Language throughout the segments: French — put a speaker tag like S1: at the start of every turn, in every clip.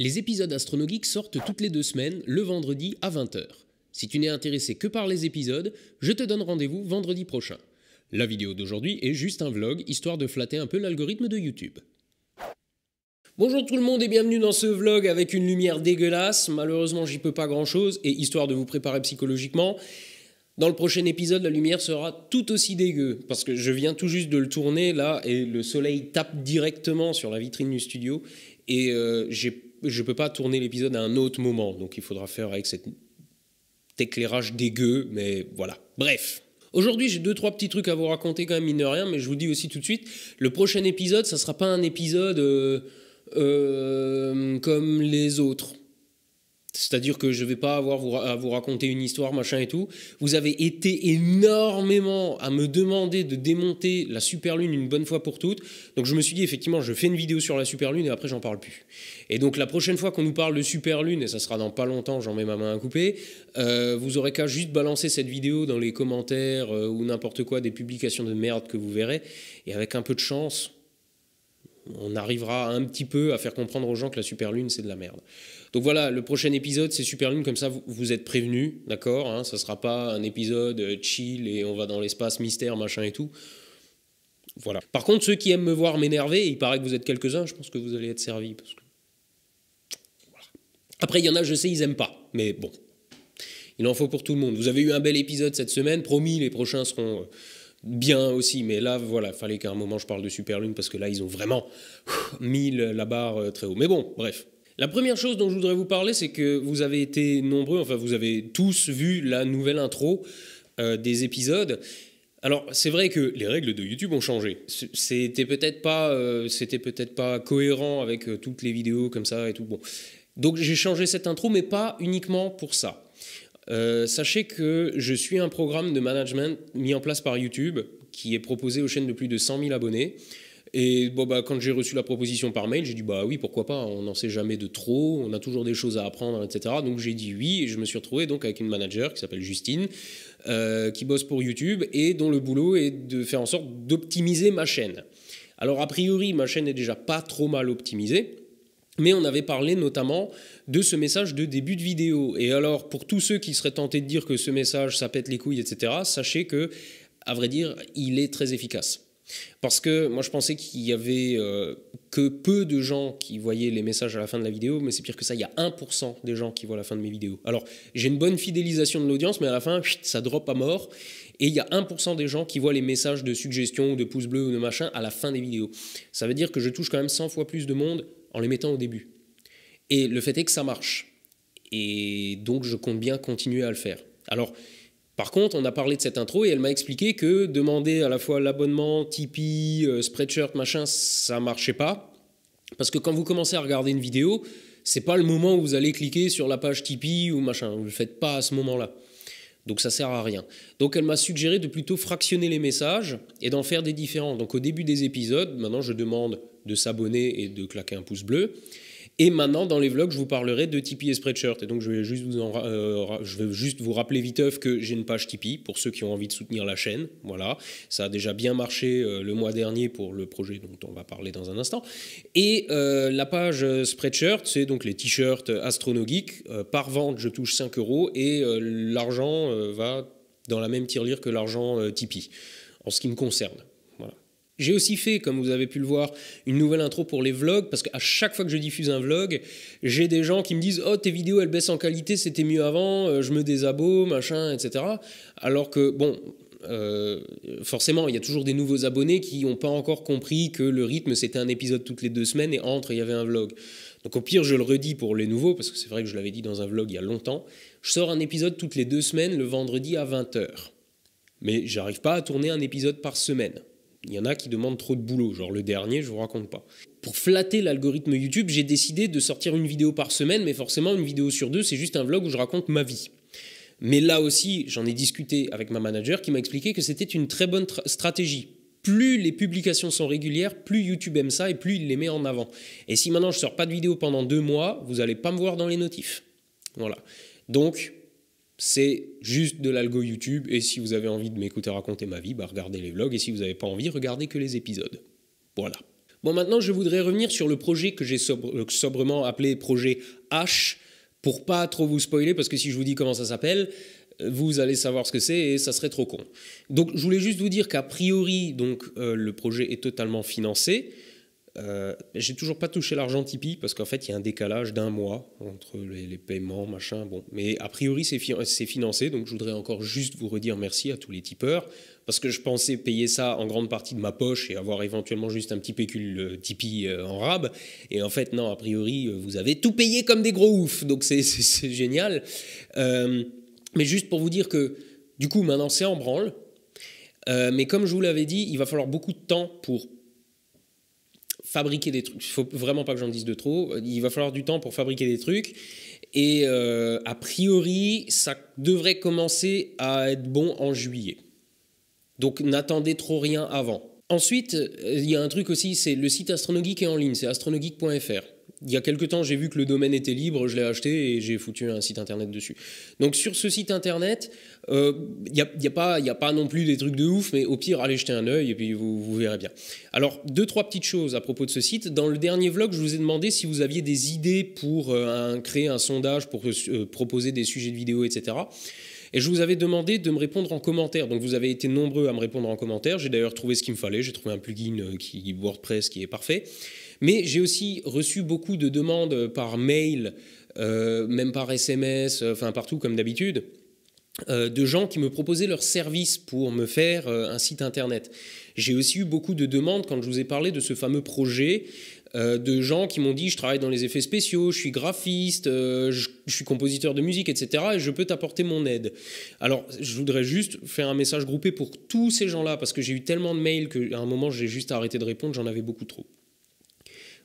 S1: Les épisodes astronomiques sortent toutes les deux semaines, le vendredi à 20h. Si tu n'es intéressé que par les épisodes, je te donne rendez-vous vendredi prochain. La vidéo d'aujourd'hui est juste un vlog, histoire de flatter un peu l'algorithme de YouTube. Bonjour tout le monde et bienvenue dans ce vlog avec une lumière dégueulasse. Malheureusement, j'y peux pas grand chose et histoire de vous préparer psychologiquement, dans le prochain épisode, la lumière sera tout aussi dégueu parce que je viens tout juste de le tourner là et le soleil tape directement sur la vitrine du studio et euh, j'ai je ne peux pas tourner l'épisode à un autre moment, donc il faudra faire avec cet éclairage dégueu, mais voilà. Bref. Aujourd'hui, j'ai deux trois petits trucs à vous raconter quand même mine de rien, mais je vous dis aussi tout de suite, le prochain épisode, ça sera pas un épisode euh, euh, comme les autres. C'est-à-dire que je ne vais pas avoir vous, à vous raconter une histoire, machin et tout. Vous avez été énormément à me demander de démonter la Super Lune une bonne fois pour toutes. Donc je me suis dit, effectivement, je fais une vidéo sur la Super Lune et après, j'en parle plus. Et donc la prochaine fois qu'on nous parle de Super Lune, et ça sera dans pas longtemps, j'en mets ma main à couper, euh, vous aurez qu'à juste balancer cette vidéo dans les commentaires euh, ou n'importe quoi des publications de merde que vous verrez. Et avec un peu de chance, on arrivera un petit peu à faire comprendre aux gens que la Super Lune, c'est de la merde. Donc voilà, le prochain épisode, c'est Super Lune, comme ça vous, êtes prévenus, d'accord hein, Ça sera pas un épisode euh, chill et on va dans l'espace mystère, machin et tout. Voilà. Par contre, ceux qui aiment me voir m'énerver, il paraît que vous êtes quelques-uns, je pense que vous allez être servis. Parce que... Après, il y en a, je sais, ils aiment pas, mais bon. Il en faut pour tout le monde. Vous avez eu un bel épisode cette semaine, promis, les prochains seront euh, bien aussi, mais là, voilà, fallait qu'à un moment je parle de Super Lune, parce que là, ils ont vraiment mis la barre euh, très haut. Mais bon, bref, la première chose dont je voudrais vous parler, c'est que vous avez été nombreux, enfin vous avez tous vu la nouvelle intro euh, des épisodes. Alors c'est vrai que les règles de YouTube ont changé. C'était peut-être pas, euh, peut-être pas cohérent avec euh, toutes les vidéos comme ça et tout. Bon, donc j'ai changé cette intro, mais pas uniquement pour ça. sachez que je suis un programme de management mis en place par YouTube qui est proposé aux chaînes de plus de 100 000 abonnés. Et bon, bah, quand j'ai reçu la proposition par mail, j'ai dit bah oui, pourquoi pas, on n'en sait jamais de trop, on a toujours des choses à apprendre, etc. Donc j'ai dit oui et je me suis retrouvé donc avec une manager qui s'appelle Justine, euh, qui bosse pour YouTube et dont le boulot est de faire en sorte d'optimiser ma chaîne. Alors a priori, ma chaîne n'est déjà pas trop mal optimisée. Mais on avait parlé notamment de ce message de début de vidéo. Et alors, pour tous ceux qui seraient tentés de dire que ce message, ça pète les couilles, etc., sachez que, à vrai dire, il est très efficace. Parce que moi, je pensais qu'il y avait euh, que peu de gens qui voyaient les messages à la fin de la vidéo, mais c'est pire que ça, il y a 1% des gens qui voient la fin de mes vidéos. Alors, j'ai une bonne fidélisation de l'audience, mais à la fin, ça drop à mort. Et il y a 1% des gens qui voient les messages de suggestions, de pouces bleus ou de machin à la fin des vidéos. Ça veut dire que je touche quand même 100 fois plus de monde en les mettant au début. Et le fait est que ça marche. Et donc, je compte bien continuer à le faire. Alors, par contre, on a parlé de cette intro et elle m'a expliqué que demander à la fois l'abonnement, Tipeee, euh, Spreadshirt, machin, ça marchait pas. Parce que quand vous commencez à regarder une vidéo, c'est pas le moment où vous allez cliquer sur la page Tipeee ou machin. Vous le faites pas à ce moment-là. Donc ça sert à rien. Donc elle m'a suggéré de plutôt fractionner les messages et d'en faire des différents. Donc au début des épisodes, maintenant je demande de s'abonner et de claquer un pouce bleu. Et maintenant, dans les vlogs, je vous parlerai de Tipeee et Spreadshirt. Et donc, je vais juste vous, euh, je juste vous rappeler viteuf que j'ai une page Tipeee pour ceux qui ont envie de soutenir la chaîne. Voilà, ça a déjà bien marché euh, le mois dernier pour le projet dont on va parler dans un instant. Et euh, la page Spreadshirt, c'est donc les t-shirts astronogeek. par vente, je touche 5 euros et l'argent va dans la même tirelire que l'argent Tipeee, en ce qui me concerne. J'ai aussi fait, comme vous avez pu le voir, une nouvelle intro pour les vlogs, parce qu'à chaque fois que je diffuse un vlog, j'ai des gens qui me disent Oh, tes vidéos, elles baissent en qualité, c'était mieux avant, euh, je me désabo, machin, etc. Alors que, bon, euh, forcément, il y a toujours des nouveaux abonnés qui n'ont pas encore compris que le rythme, c'était un épisode toutes les deux semaines et entre, il y avait un vlog. Donc au pire, je le redis pour les nouveaux, parce que c'est vrai que je l'avais dit dans un vlog il y a longtemps. Je sors un épisode toutes les deux semaines, le vendredi à 20h. Mais j'arrive pas à tourner un épisode par semaine. Il y en a qui demandent trop de boulot, genre le dernier, je vous raconte pas. Pour flatter l'algorithme YouTube, j'ai décidé de sortir une vidéo par semaine, mais forcément une vidéo sur deux, c'est juste un vlog où je raconte ma vie. Mais là aussi, j'en ai discuté avec ma manager qui m'a expliqué que c'était une très bonne stratégie. Plus les publications sont régulières, plus YouTube aime ça et plus il les met en avant. Et si maintenant je sors pas de vidéo pendant deux mois, vous allez pas me voir dans les notifs. Voilà. Donc, c'est juste de l'algo YouTube. Et si vous avez envie de m'écouter raconter ma vie, bah regardez les vlogs. Et si vous n'avez pas envie, regardez que les épisodes. Voilà. Bon, maintenant, je voudrais revenir sur le projet que j'ai euh, sobrement appelé projet H, pour pas trop vous spoiler, parce que si je vous dis comment ça s'appelle, euh, vous allez savoir ce que c'est et ça serait trop con. Donc, je voulais juste vous dire qu'a priori, donc, euh, le projet est totalement financé. Euh, j'ai toujours pas touché l'argent Tipeee parce qu'en fait, il y a un décalage d'un mois entre les, paiements, machin. Bon, mais a priori, c'est, financé, donc je voudrais encore juste vous redire merci à tous les tipeurs parce que je pensais payer ça en grande partie de ma poche et avoir éventuellement juste un petit pécule euh, Tipeee euh, en rab. Et en fait, non, a priori, vous avez tout payé comme des gros ouf donc c'est, génial. mais juste pour vous dire que du coup, maintenant, c'est en branle. mais comme je vous l'avais dit, il va falloir beaucoup de temps pour fabriquer des trucs. Il faut vraiment pas que j'en dise de trop. Il va falloir du temps pour fabriquer des trucs. Et euh, a priori, ça devrait commencer à être bon en juillet. Donc n'attendez trop rien avant. Ensuite, euh, il y a un truc aussi, c'est le site Astronogeek est en ligne, c'est astronogeek.fr il y a quelques temps, j'ai vu que le domaine était libre, je l'ai acheté et j'ai foutu un site internet dessus. Donc sur ce site internet, euh, il n'y a, y a, pas, a pas non plus des trucs de ouf, mais au pire, allez jeter un oeil et puis vous, verrez bien. Alors, deux, trois petites choses à propos de ce site. Dans le dernier vlog, je vous ai demandé si vous aviez des idées pour euh, créer un sondage, pour euh, proposer des sujets de vidéos, etc. Et je vous avais demandé de me répondre en commentaire. Donc vous avez été nombreux à me répondre en commentaire. J'ai d'ailleurs trouvé ce qu'il me fallait. J'ai trouvé un plugin euh, qui WordPress qui est parfait. Mais j'ai aussi reçu beaucoup de demandes par mail, euh, même par SMS, euh, enfin partout comme d'habitude. de gens qui me proposaient leur service pour me faire un site internet. J'ai aussi eu beaucoup de demandes quand je vous ai parlé de ce fameux projet euh, de gens qui m'ont dit je travaille dans les effets spéciaux, je suis graphiste, euh, je, suis compositeur de musique, etc. Et je peux t'apporter mon aide. Alors, je voudrais juste faire un message groupé pour tous ces gens-là, parce que j'ai eu tellement de mails qu'à un moment, j'ai juste arrêté de répondre, j'en avais beaucoup trop.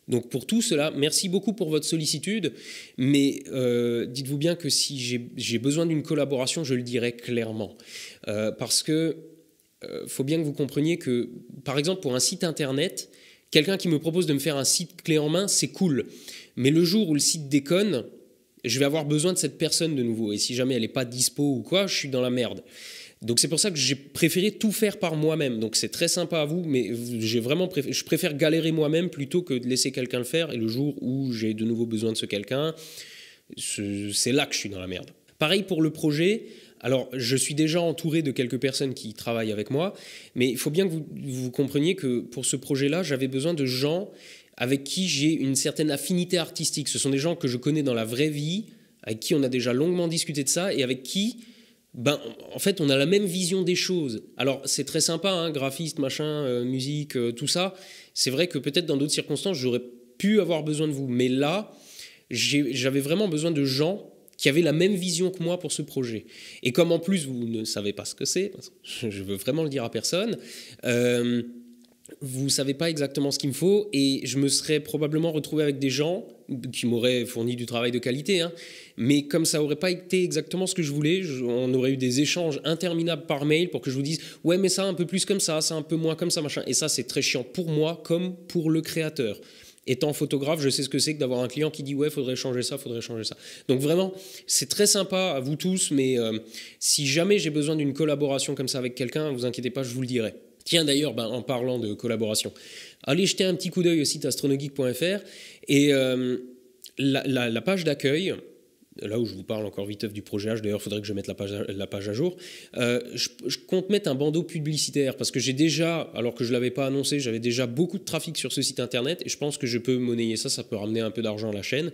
S1: Donc pour tout cela, merci beaucoup pour votre sollicitude, mais euh, dites-vous bien que si j'ai besoin d'une collaboration, je le dirai clairement. parce que faut bien que vous compreniez que, par exemple, pour un site internet, Quelqu'un qui me propose de me faire un site clé en main, c'est cool. Mais le jour où le site déconne, je vais avoir besoin de cette personne de nouveau. Et si jamais elle n'est pas dispo ou quoi, je suis dans la merde. Donc c'est pour ça que j'ai préféré tout faire par moi-même. Donc c'est très sympa à vous, mais j'ai vraiment je préfère galérer moi-même plutôt que de laisser quelqu'un le faire. Et le jour où j'ai de nouveau besoin de ce quelqu'un, c'est là que je suis dans la merde. Pareil pour le projet, alors, je suis déjà entouré de quelques personnes qui travaillent avec moi, mais il faut bien que vous, compreniez que pour ce projet-là, j'avais besoin de gens avec qui j'ai une certaine affinité artistique. Ce sont des gens que je connais dans la vraie vie, avec qui on a déjà longuement discuté de ça, et avec qui, ben, en fait, on a la même vision des choses. Alors, c'est très sympa, hein, graphiste, machin, euh, musique, euh, tout ça. C'est vrai que peut-être dans d'autres circonstances, j'aurais pu avoir besoin de vous, mais là, j'avais vraiment besoin de gens qui avait la même vision que moi pour ce projet. Et comme en plus vous ne savez pas ce que c'est, je veux vraiment le dire à personne, euh, vous savez pas exactement ce qu'il me faut et je me serais probablement retrouvé avec des gens qui m'auraient fourni du travail de qualité, hein. mais comme ça aurait pas été exactement ce que je voulais, on aurait eu des échanges interminables par mail pour que je vous dise ouais mais ça un peu plus comme ça, ça un peu moins comme ça machin et ça c'est très chiant pour moi comme pour le créateur. Étant photographe, je sais ce que c'est que d'avoir un client qui dit ouais, faudrait changer ça, faudrait changer ça. Donc vraiment, c'est très sympa à vous tous, mais euh, si jamais j'ai besoin d'une collaboration comme ça avec quelqu'un, vous inquiétez pas, je vous le dirai. Tiens d'ailleurs, bah, en parlant de collaboration, allez jeter un petit coup d'œil au site astronogeek.fr et euh, la page d'accueil là où je vous parle encore viteuf du projet H, d'ailleurs, il faudrait que je mette la page à, jour. Euh, je, compte mettre un bandeau publicitaire parce que j'ai déjà, alors que je ne l'avais pas annoncé, j'avais déjà beaucoup de trafic sur ce site internet et je pense que je peux monnayer ça, ça peut ramener un peu d'argent à la chaîne.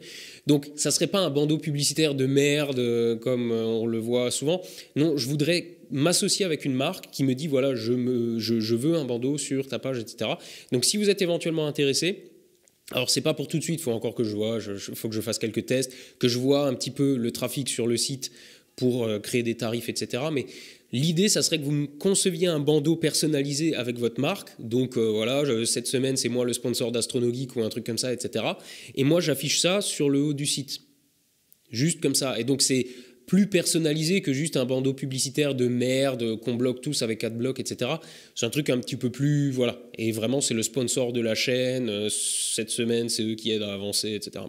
S1: Donc, ça ne serait pas un bandeau publicitaire de merde euh, comme euh, on le voit souvent. Non, je voudrais m'associer avec une marque qui me dit voilà, je, me, je veux un bandeau sur ta page, etc. Donc, si vous êtes éventuellement intéressé, alors c'est pas pour tout de suite, il faut encore que je vois, faut que je fasse quelques tests, que je vois un petit peu le trafic sur le site pour euh, créer des tarifs, etc. Mais l'idée, ça serait que vous me conceviez un bandeau personnalisé avec votre marque. Donc euh, voilà, cette semaine c'est moi le sponsor d'AstronoGeek ou un truc comme ça, etc. Et moi j'affiche ça sur le haut du site, juste comme ça. Et donc c'est plus personnalisé que juste un bandeau publicitaire de merde euh, qu'on bloque tous avec blocs etc. C'est un truc un petit peu plus, voilà. Et vraiment, c'est le sponsor de la chaîne. Euh, cette semaine, c'est eux qui aident à avancer, etc.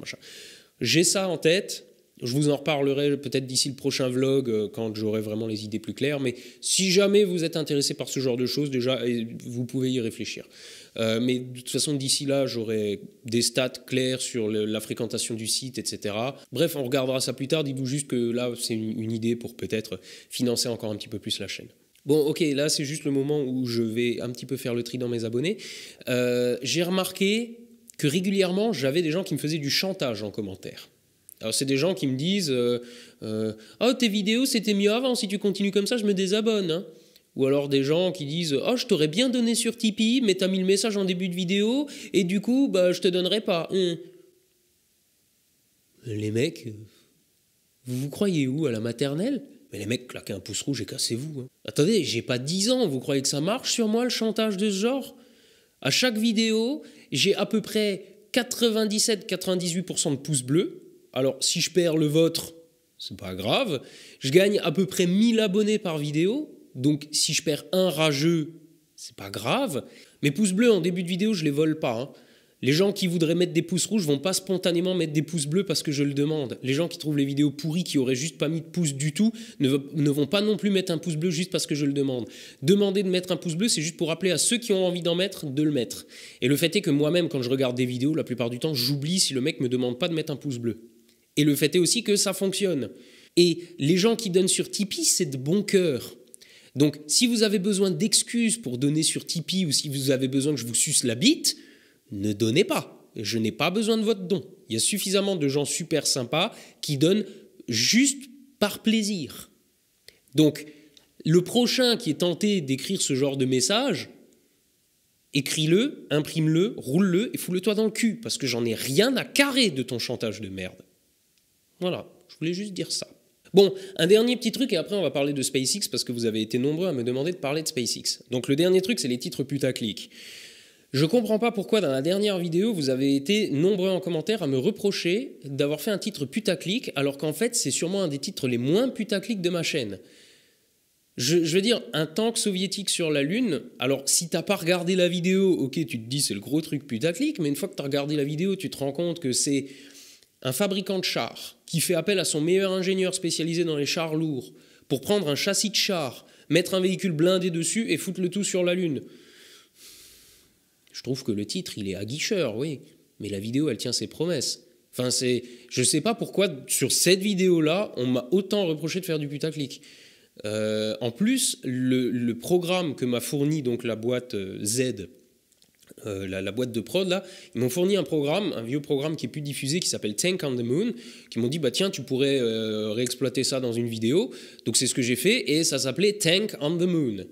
S1: J'ai ça en tête. Je vous en reparlerai peut-être d'ici le prochain vlog euh, quand j'aurai vraiment les idées plus claires. Mais si jamais vous êtes intéressé par ce genre de choses, déjà, vous pouvez y réfléchir. Euh, mais de toute façon, d'ici là, j'aurai des stats claires sur la fréquentation du site, etc. Bref, on regardera ça plus tard. Dites-vous juste que là, c'est une, idée pour peut-être financer encore un petit peu plus la chaîne. Bon, ok, là c'est juste le moment où je vais un petit peu faire le tri dans mes abonnés. Euh, j'ai remarqué que régulièrement, j'avais des gens qui me faisaient du chantage en commentaire. Alors c'est des gens qui me disent euh, Oh, tes vidéos c'était mieux avant, si tu continues comme ça, je me désabonne. Hein. Ou alors des gens qui disent Oh, je t'aurais bien donné sur Tipeee, mais t'as mis le message en début de vidéo, et du coup, bah, je te donnerai pas. Hum. Les mecs, vous vous croyez où À la maternelle Mais les mecs, claquez un pouce rouge et cassez-vous. Hein. Attendez, j'ai pas 10 ans, vous croyez que ça marche sur moi le chantage de ce genre À chaque vidéo, j'ai à peu près 97-98% de pouces bleus. Alors, si je perds le vôtre, c'est pas grave. Je gagne à peu près 1000 abonnés par vidéo. Donc si je perds un rageux, c'est pas grave. Mes pouces bleus en début de vidéo, je les vole pas. Hein. Les gens qui voudraient mettre des pouces rouges vont pas spontanément mettre des pouces bleus parce que je le demande. Les gens qui trouvent les vidéos pourries, qui auraient juste pas mis de pouce du tout, ne, vont pas non plus mettre un pouce bleu juste parce que je le demande. Demander de mettre un pouce bleu, c'est juste pour rappeler à ceux qui ont envie d'en mettre de le mettre. Et le fait est que moi-même, quand je regarde des vidéos, la plupart du temps, j'oublie si le mec me demande pas de mettre un pouce bleu. Et le fait est aussi que ça fonctionne. Et les gens qui donnent sur Tipeee, c'est de bon cœur. Donc, si vous avez besoin d'excuses pour donner sur Tipeee ou si vous avez besoin que je vous suce la bite, ne donnez pas. Je n'ai pas besoin de votre don. Il y a suffisamment de gens super sympas qui donnent juste par plaisir. Donc, le prochain qui est tenté d'écrire ce genre de message, écris-le, imprime-le, roule-le et fous-le-toi dans le cul, parce que j'en ai rien à carrer de ton chantage de merde. Voilà, je voulais juste dire ça. Bon, un dernier petit truc, et après on va parler de SpaceX, parce que vous avez été nombreux à me demander de parler de SpaceX. Donc le dernier truc, c'est les titres putaclic. Je comprends pas pourquoi dans la dernière vidéo, vous avez été nombreux en commentaire à me reprocher d'avoir fait un titre putaclic, alors qu'en fait, c'est sûrement un des titres les moins putaclic de ma chaîne. Je, veux dire, un tank soviétique sur la Lune, alors si t'as pas regardé la vidéo, ok, tu te dis c'est le gros truc putaclic, mais une fois que tu as regardé la vidéo, tu te rends compte que c'est un fabricant de chars qui fait appel à son meilleur ingénieur spécialisé dans les chars lourds pour prendre un châssis de char, mettre un véhicule blindé dessus et foutre le tout sur la Lune. Je trouve que le titre, il est aguicheur, oui, mais la vidéo, elle tient ses promesses. Enfin, c'est, je sais pas pourquoi sur cette vidéo-là, on m'a autant reproché de faire du putaclic. Euh, en plus, le, programme que m'a fourni donc la boîte euh, Z euh, la, boîte de prod, là, ils m'ont fourni un programme, un vieux programme qui est plus diffusé, qui s'appelle Tank on the Moon, qui m'ont dit, bah tiens, tu pourrais euh, réexploiter ça dans une vidéo. Donc c'est ce que j'ai fait, et ça s'appelait Tank on the Moon,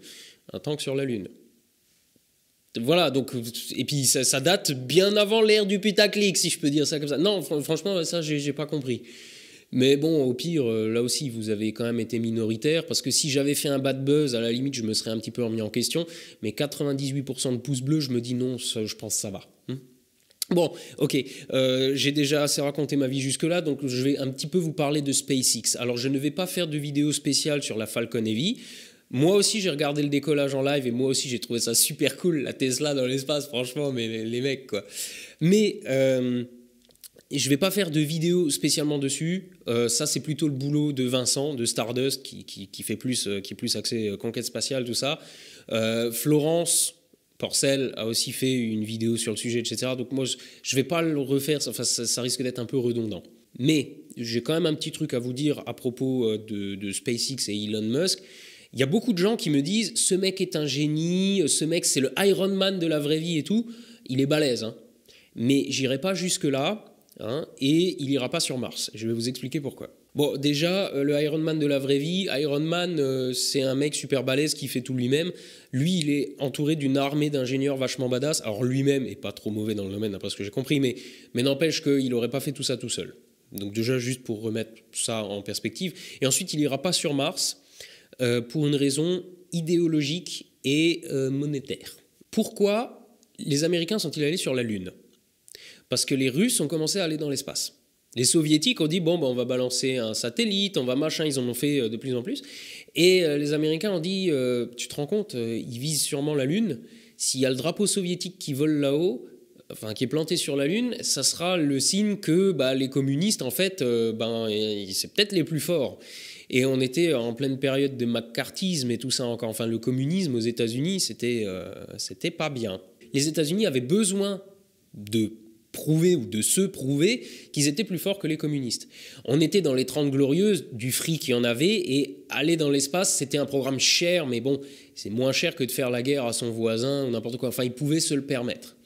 S1: un tank sur la Lune. Voilà, donc, et puis ça, date bien avant l'ère du putaclic, si je peux dire ça comme ça. Non, franchement, ça, j'ai pas compris. Mais bon, au pire, euh, là aussi, vous avez quand même été minoritaire, parce que si j'avais fait un bad buzz, à la limite, je me serais un petit peu remis en question. Mais 98% de pouces bleus, je me dis non, je pense que ça va. Hmm. Bon, ok, euh, j'ai déjà assez raconté ma vie jusque-là, donc je vais un petit peu vous parler de SpaceX. Alors je ne vais pas faire de vidéo spéciale sur la Falcon Heavy. Moi aussi j'ai regardé le décollage en live et moi aussi j'ai trouvé ça super cool, la Tesla dans l'espace, franchement, mais, les mecs quoi. Mais... Euh, je ne vais pas faire de vidéo spécialement dessus. Euh, ça, c'est plutôt le boulot de Vincent, de Stardust, qui, qui, fait plus, euh, qui est plus axé euh, conquête spatiale, tout ça. Florence Porcel a aussi fait une vidéo sur le sujet, etc. Donc moi, je, ne vais pas le refaire. Enfin, ça, risque d'être un peu redondant. Mais j'ai quand même un petit truc à vous dire à propos de, SpaceX et Elon Musk. Il y a beaucoup de gens qui me disent ce mec est un génie, ce mec c'est le Iron Man de la vraie vie et tout. Il est balèze. Hein. Mais j'irai pas jusque-là. Hein, et il n'ira pas sur Mars. Je vais vous expliquer pourquoi. Bon, déjà, euh, le Iron Man de la vraie vie, Iron Man, euh, c'est un mec super balèze qui fait tout lui-même. Lui, il est entouré d'une armée d'ingénieurs vachement badass. Alors lui-même est pas trop mauvais dans le domaine, d'après ce que j'ai compris, mais, n'empêche qu'il n'aurait pas fait tout ça tout seul. Donc déjà, juste pour remettre ça en perspective. Et ensuite, il n'ira pas sur Mars euh, pour une raison idéologique et monétaire. Pourquoi les Américains sont-ils allés sur la Lune parce que les Russes ont commencé à aller dans l'espace. Les Soviétiques ont dit bon, ben, on va balancer un satellite, on va machin, ils en ont fait euh, de plus en plus. Et euh, les Américains ont dit euh, tu te rends compte, ils visent sûrement la Lune. S'il y a le drapeau soviétique qui vole là-haut, enfin qui est planté sur la Lune, ça sera le signe que bah, les communistes, en fait, ben, c'est peut-être les plus forts. Et on était en pleine période de McCarthyisme et tout ça encore. Enfin, le communisme aux États-Unis, c'était c'était pas bien. Les États-Unis avaient besoin de prouver ou de se prouver qu'ils étaient plus forts que les communistes. On était dans les Trente glorieuses du fric qu'il y en avait et aller dans l'espace, c'était un programme cher, mais bon, c'est moins cher que de faire la guerre à son voisin ou n'importe quoi. Enfin, ils pouvaient se le permettre.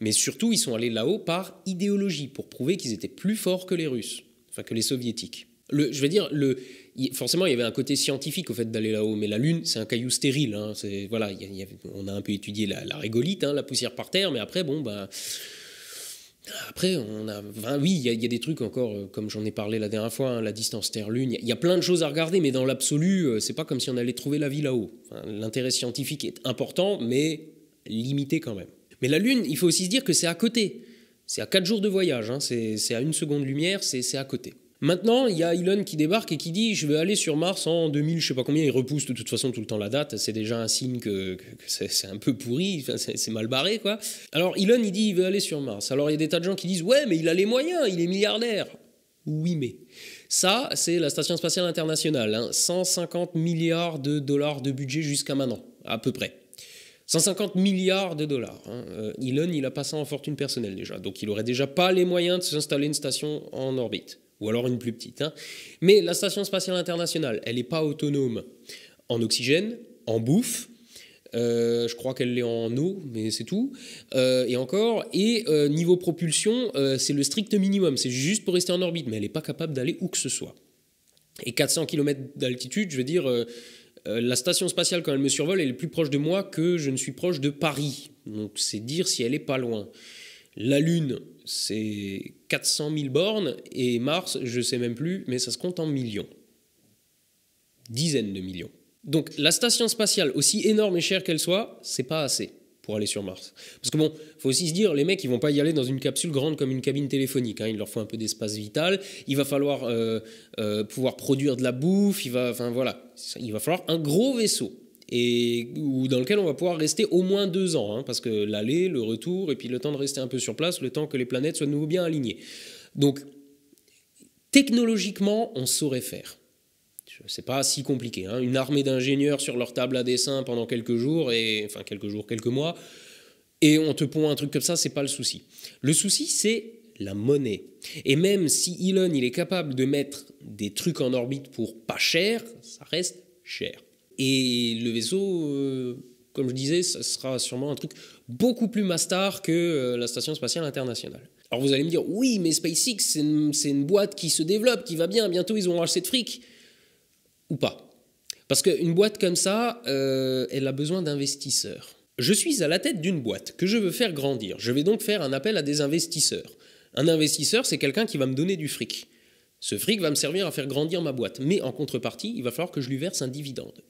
S1: Mais surtout, ils sont allés là-haut par idéologie pour prouver qu'ils étaient plus forts que les Russes, enfin que les Soviétiques. je veux dire, le, forcément, il y avait un côté scientifique au fait d'aller là-haut, mais la Lune, c'est un caillou stérile. Hein, voilà, on a un peu étudié la, régolite, hein, la poussière par terre, mais après, bon, bah. Après, on a, oui, il y, a des trucs encore, euh, comme j'en ai parlé la dernière fois, hein, la distance Terre-Lune, il y, a plein de choses à regarder, mais dans l'absolu, euh, c'est pas comme si on allait trouver la vie là-haut. L'intérêt scientifique est important, mais limité quand même. Mais la Lune, il faut aussi se dire que c'est à côté. C'est à quatre jours de voyage, hein, c'est à une seconde lumière, c'est à côté. Maintenant, il y a Elon qui débarque et qui dit je veux aller sur Mars en 2000, je sais pas combien, il repousse de toute façon tout le temps la date, c'est déjà un signe que, c'est un peu pourri, c'est mal barré quoi. Alors Elon il dit il veut aller sur Mars. Alors il y a des tas de gens qui disent ouais mais il a les moyens, il est milliardaire. Oui mais ça c'est la station spatiale internationale, 150 hein. milliards de dollars de budget jusqu'à maintenant, à peu près. 150 milliards de dollars. Hein. Euh, Elon, il a pas ça en fortune personnelle déjà, donc il aurait déjà pas les moyens de s'installer une station en orbite ou alors une plus petite. Hein. Mais la Station spatiale internationale, elle n'est pas autonome en oxygène, en bouffe. Euh, je crois qu'elle est en eau, mais c'est tout. Euh, et encore, et euh, niveau propulsion, c'est le strict minimum. C'est juste pour rester en orbite, mais elle n'est pas capable d'aller où que ce soit. Et 400 km d'altitude, je veux dire, la station spatiale, quand elle me survole, elle est plus proche de moi que je ne suis proche de Paris. Donc c'est dire si elle n'est pas loin. La Lune, c'est 400 000 bornes, et Mars, je ne sais même plus, mais ça se compte en millions. Dizaines de millions. Donc la station spatiale, aussi énorme et chère qu'elle soit, c'est pas assez pour aller sur Mars. Parce que bon, faut aussi se dire, les mecs, ils vont pas y aller dans une capsule grande comme une cabine téléphonique. Hein. Il leur faut un peu d'espace vital. Il va falloir euh, euh, pouvoir produire de la bouffe. Il va, enfin voilà, il va falloir un gros vaisseau et dans lequel on va pouvoir rester au moins deux ans, hein, parce que l'aller, le retour, et puis le temps de rester un peu sur place, le temps que les planètes soient de nouveau bien alignées. Donc, technologiquement, on saurait faire. C'est pas si compliqué. Hein. Une armée d'ingénieurs sur leur table à dessin pendant quelques jours, et, enfin quelques jours, quelques mois, et on te pond un truc comme ça, c'est pas le souci. Le souci, c'est la monnaie. Et même si Elon, il est capable de mettre des trucs en orbite pour pas cher, ça reste cher. Et le vaisseau, euh, comme je disais, ce sera sûrement un truc beaucoup plus master que euh, la Station spatiale internationale. Alors vous allez me dire, oui, mais SpaceX, c'est une, boîte qui se développe, qui va bien, bientôt ils ont assez de fric. Ou pas. Parce qu'une boîte comme ça, euh, elle a besoin d'investisseurs. Je suis à la tête d'une boîte que je veux faire grandir. Je vais donc faire un appel à des investisseurs. Un investisseur, c'est quelqu'un qui va me donner du fric. Ce fric va me servir à faire grandir ma boîte, mais en contrepartie, il va falloir que je lui verse un dividende.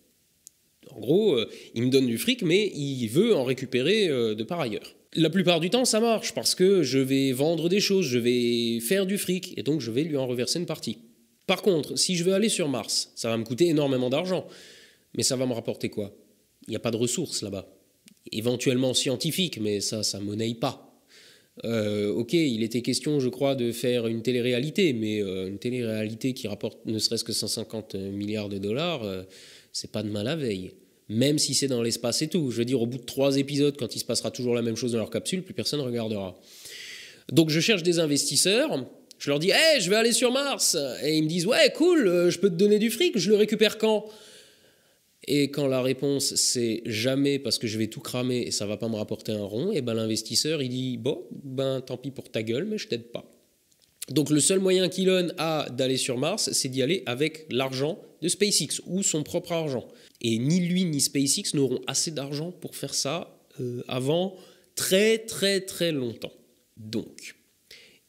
S1: En gros, euh, il me donne du fric, mais il veut en récupérer euh, de par ailleurs. La plupart du temps, ça marche parce que je vais vendre des choses, je vais faire du fric, et donc je vais lui en reverser une partie. Par contre, si je veux aller sur Mars, ça va me coûter énormément d'argent. Mais ça va me rapporter quoi Il n'y a pas de ressources là-bas. Éventuellement scientifiques, mais ça, ça ne monnaie pas. Euh, ok, il était question, je crois, de faire une télé-réalité, mais une télé-réalité qui rapporte ne serait-ce que 150 milliards de dollars, c'est pas de mal à veille même si c'est dans l'espace et tout. Je veux dire, au bout de trois épisodes, quand il se passera toujours la même chose dans leur capsule, plus personne ne regardera. Donc je cherche des investisseurs. Je leur dis, hey, je vais aller sur Mars. Et ils me disent, ouais, cool, euh, je peux te donner du fric, je le récupère quand Et quand la réponse c'est jamais parce que je vais tout cramer et ça va pas me rapporter un rond, et ben l'investisseur il dit, bon, ben tant pis pour ta gueule, mais je t'aide pas. Donc le seul moyen qu'Elon a d'aller sur Mars, c'est d'y aller avec l'argent de SpaceX ou son propre argent. Et ni lui ni SpaceX n'auront assez d'argent pour faire ça euh, avant très très très longtemps. Donc,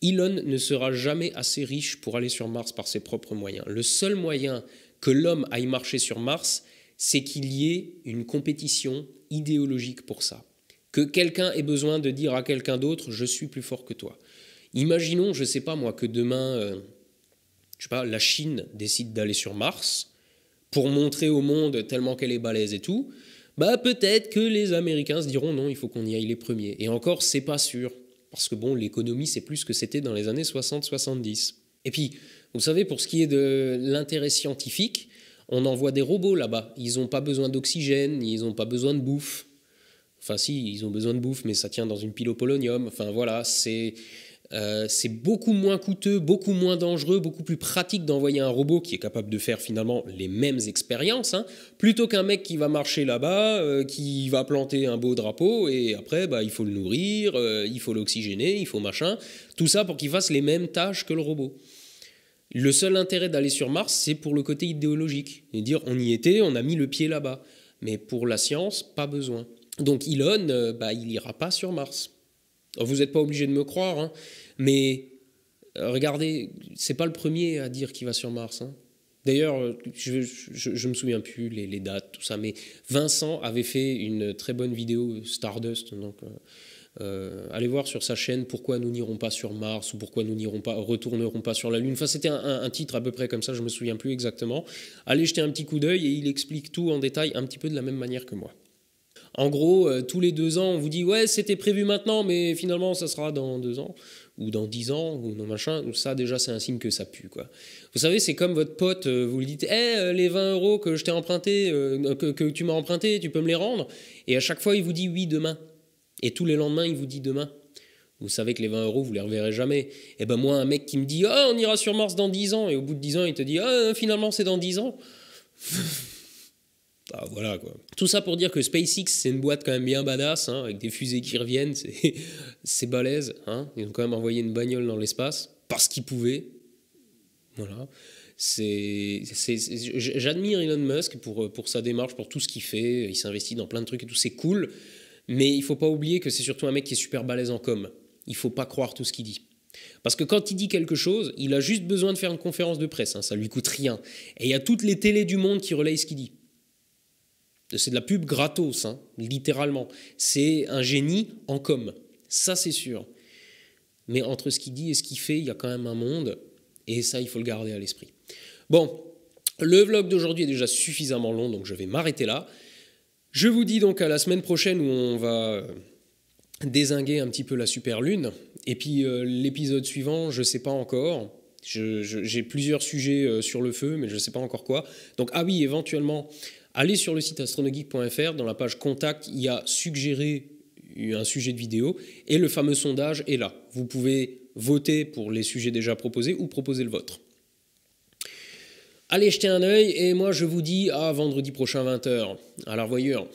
S1: Elon ne sera jamais assez riche pour aller sur Mars par ses propres moyens. Le seul moyen que l'homme aille marcher sur Mars, c'est qu'il y ait une compétition idéologique pour ça. Que quelqu'un ait besoin de dire à quelqu'un d'autre, je suis plus fort que toi. Imaginons, je ne sais pas moi, que demain, euh, je sais pas, la Chine décide d'aller sur Mars pour montrer au monde tellement qu'elle est balèze et tout, bah peut-être que les Américains se diront non, il faut qu'on y aille les premiers. Et encore, c'est pas sûr. Parce que bon, l'économie, c'est plus ce que c'était dans les années 60-70. Et puis, vous savez, pour ce qui est de l'intérêt scientifique, on envoie des robots là-bas. Ils n'ont pas besoin d'oxygène, ils n'ont pas besoin de bouffe. Enfin si, ils ont besoin de bouffe, mais ça tient dans une pile au polonium. Enfin voilà, c'est euh, c'est beaucoup moins coûteux, beaucoup moins dangereux, beaucoup plus pratique d'envoyer un robot qui est capable de faire finalement les mêmes expériences, hein, plutôt qu'un mec qui va marcher là-bas, euh, qui va planter un beau drapeau, et après, bah, il faut le nourrir, euh, il faut l'oxygéner, il faut machin, tout ça pour qu'il fasse les mêmes tâches que le robot. Le seul intérêt d'aller sur Mars, c'est pour le côté idéologique, et dire on y était, on a mis le pied là-bas. Mais pour la science, pas besoin. Donc Elon, bah, il n'ira pas sur Mars. Vous n'êtes pas obligé de me croire, hein, mais euh, regardez, c'est pas le premier à dire qu'il va sur Mars. Hein. D'ailleurs, euh, je, je, me souviens plus les, dates, tout ça, mais Vincent avait fait une très bonne vidéo euh, Stardust, donc allez voir sur sa chaîne pourquoi nous n'irons pas sur Mars ou pourquoi nous n'irons pas, retournerons pas sur la Lune. Enfin, c'était un, titre à peu près comme ça, je me souviens plus exactement. Allez jeter un petit coup d'œil et il explique tout en détail un petit peu de la même manière que moi. En gros, euh, tous les deux ans, on vous dit ouais, c'était prévu maintenant, mais finalement, ça sera dans deux ans ou dans dix ans ou non machin. Ou ça, déjà, c'est un signe que ça pue, quoi. Vous savez, c'est comme votre pote, euh, vous lui dites, hé, euh, les 20 euros que je t'ai emprunté, que, tu m'as emprunté, tu peux me les rendre. Et à chaque fois, il vous dit oui demain. Et tous les lendemains, il vous dit demain. Vous savez que les 20 euros, vous les reverrez jamais. Et eh ben moi, un mec qui me dit, oh, on ira sur Mars dans dix ans, et au bout de dix ans, il te dit, oh, finalement, c'est dans dix ans. Bah, voilà quoi. Tout ça pour dire que SpaceX, c'est une boîte quand même bien badass, hein, avec des fusées qui reviennent, c'est balèze. Hein. Ils ont quand même envoyé une bagnole dans l'espace, parce qu'ils pouvaient. Voilà. J'admire Elon Musk pour, sa démarche, pour tout ce qu'il fait. Il s'investit dans plein de trucs et tout, c'est cool. Mais il faut pas oublier que c'est surtout un mec qui est super balaise en com. Il faut pas croire tout ce qu'il dit. Parce que quand il dit quelque chose, il a juste besoin de faire une conférence de presse. Hein, ça lui coûte rien. Et il y a toutes les télés du monde qui relayent ce qu'il dit. C'est de la pub gratos, hein, littéralement. C'est un génie en com, ça c'est sûr. Mais entre ce qu'il dit et ce qu'il fait, il y a quand même un monde, et ça, il faut le garder à l'esprit. Bon, le vlog d'aujourd'hui est déjà suffisamment long, donc je vais m'arrêter là. Je vous dis donc à la semaine prochaine où on va désinguer un petit peu la super lune. Et puis euh, l'épisode suivant, je ne sais pas encore. J'ai plusieurs sujets euh, sur le feu, mais je ne sais pas encore quoi. Donc ah oui, éventuellement, Allez sur le site astronogeek.fr, dans la page contact, il y a suggéré un sujet de vidéo et le fameux sondage est là. Vous pouvez voter pour les sujets déjà proposés ou proposer le vôtre. Allez jeter un œil et moi je vous dis à vendredi prochain 20h. À la revoyure.